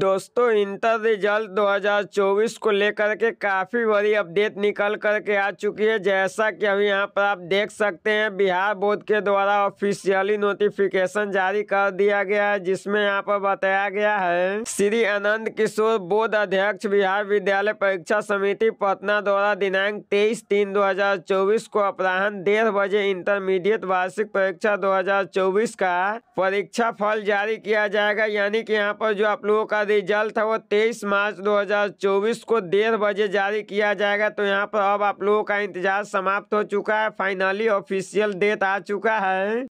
दोस्तों inter result 2024 को लेकर के काफ़ी बड़ी अपडेट निकल कर के आ चुकी है जैसा कि अभी यहाँ पर आप देख सकते हैं बिहार बोर्ड के द्वारा ऑफिशियली नोटिफिकेशन जारी कर दिया गया है जिसमें यहाँ पर बताया गया है श्री आनंद किशोर बोर्ड अध्यक्ष बिहार विद्यालय परीक्षा समिति पटना द्वारा दिनांक तेईस तीन दो को अपराहन डेढ़ बजे इंटरमीडिएट वार्षिक परीक्षा दो का परीक्षा फल जारी किया जाएगा यानी कि यहाँ पर जो आप लोगों का का रिजल्ट है वो तेईस मार्च 2024 को डेढ़ बजे जारी किया जाएगा तो यहाँ पर अब आप लोगों का इंतजार समाप्त हो चुका है फाइनली ऑफिशियल डेट आ चुका है